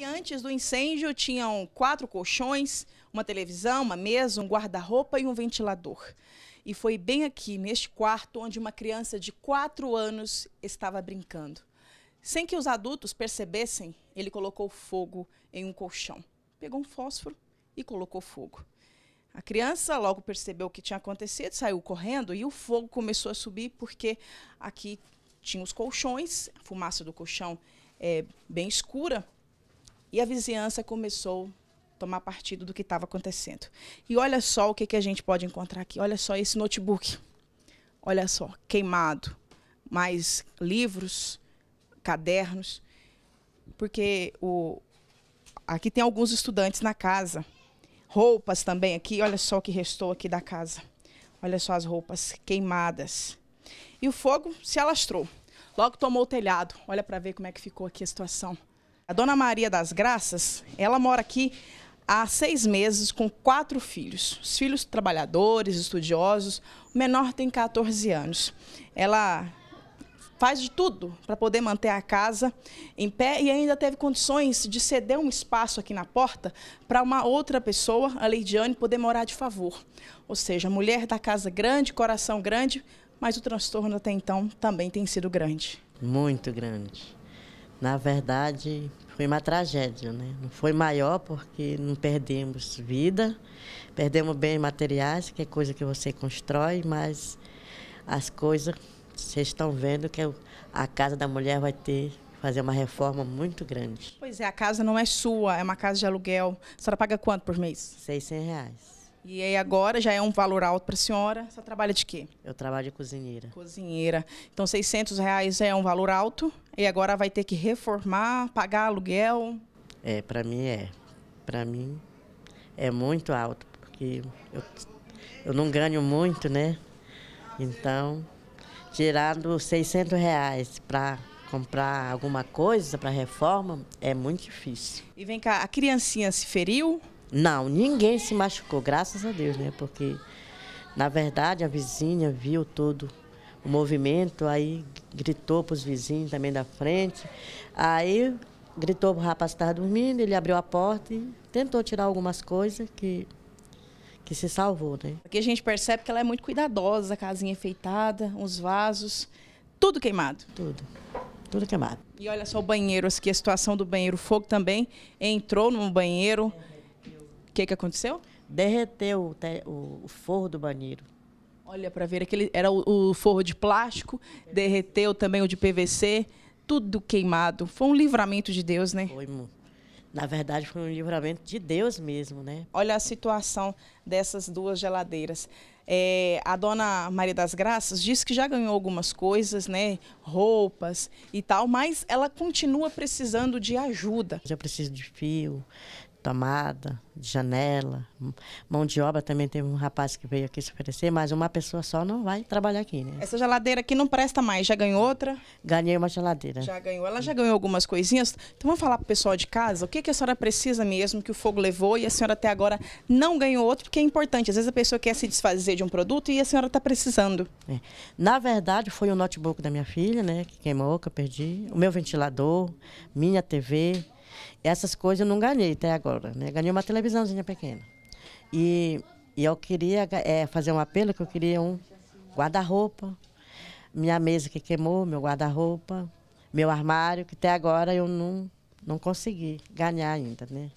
E antes do incêndio, tinham quatro colchões, uma televisão, uma mesa, um guarda-roupa e um ventilador. E foi bem aqui, neste quarto, onde uma criança de quatro anos estava brincando. Sem que os adultos percebessem, ele colocou fogo em um colchão. Pegou um fósforo e colocou fogo. A criança logo percebeu o que tinha acontecido, saiu correndo e o fogo começou a subir porque aqui tinha os colchões, a fumaça do colchão é bem escura, e a vizinhança começou a tomar partido do que estava acontecendo. E olha só o que, que a gente pode encontrar aqui. Olha só esse notebook. Olha só, queimado. Mais livros, cadernos. Porque o... aqui tem alguns estudantes na casa. Roupas também aqui. Olha só o que restou aqui da casa. Olha só as roupas queimadas. E o fogo se alastrou. Logo tomou o telhado. Olha para ver como é que ficou aqui a situação. A dona Maria das Graças, ela mora aqui há seis meses com quatro filhos. Os filhos trabalhadores, estudiosos. O menor tem 14 anos. Ela faz de tudo para poder manter a casa em pé e ainda teve condições de ceder um espaço aqui na porta para uma outra pessoa, a Leidiane, poder morar de favor. Ou seja, mulher da casa grande, coração grande, mas o transtorno até então também tem sido grande. Muito grande na verdade, foi uma tragédia, né? Não foi maior porque não perdemos vida, perdemos bens materiais, que é coisa que você constrói, mas as coisas, vocês estão vendo que a casa da mulher vai ter fazer uma reforma muito grande. Pois é, a casa não é sua, é uma casa de aluguel. A senhora paga quanto por mês? 600 reais. E aí agora já é um valor alto para a senhora. Você trabalha de quê? Eu trabalho de cozinheira. Cozinheira. Então 600 reais é um valor alto e agora vai ter que reformar, pagar aluguel. É, para mim é. Para mim é muito alto, porque eu, eu não ganho muito, né? Então, tirando 600 reais para comprar alguma coisa para reforma é muito difícil. E vem cá, a criancinha se feriu? Não, ninguém se machucou, graças a Deus, né? Porque, na verdade, a vizinha viu todo o movimento, aí gritou para os vizinhos também da frente. Aí gritou para o rapaz que estava dormindo, ele abriu a porta e tentou tirar algumas coisas que, que se salvou, né? Aqui a gente percebe que ela é muito cuidadosa, a casinha enfeitada, os vasos, tudo queimado. Tudo tudo queimado. E olha só o banheiro, a situação do banheiro, o fogo também entrou no banheiro. O que, que aconteceu? Derreteu o, o, o forro do banheiro. Olha, para ver, aquele era o, o forro de plástico, PVC. derreteu também o de PVC, tudo queimado. Foi um livramento de Deus, né? Foi, na verdade, foi um livramento de Deus mesmo, né? Olha a situação dessas duas geladeiras. É, a dona Maria das Graças disse que já ganhou algumas coisas, né? Roupas e tal, mas ela continua precisando de ajuda. Eu preciso de fio, tomada, janela, mão de obra também teve um rapaz que veio aqui se oferecer, mas uma pessoa só não vai trabalhar aqui, né? Essa geladeira aqui não presta mais, já ganhou outra? Ganhei uma geladeira. Já ganhou, ela já ganhou algumas coisinhas. Então vamos falar pro pessoal de casa, o que, que a senhora precisa mesmo que o fogo levou e a senhora até agora não ganhou outro, porque é importante, às vezes a pessoa quer se desfazer de um produto e a senhora está precisando. É. Na verdade, foi o notebook da minha filha, né, que queimou, que eu perdi, o meu ventilador, minha TV, essas coisas eu não ganhei até agora, né? Ganhei uma televisãozinha pequena. E, e eu queria é, fazer um apelo que eu queria um guarda-roupa, minha mesa que queimou, meu guarda-roupa, meu armário, que até agora eu não, não consegui ganhar ainda, né?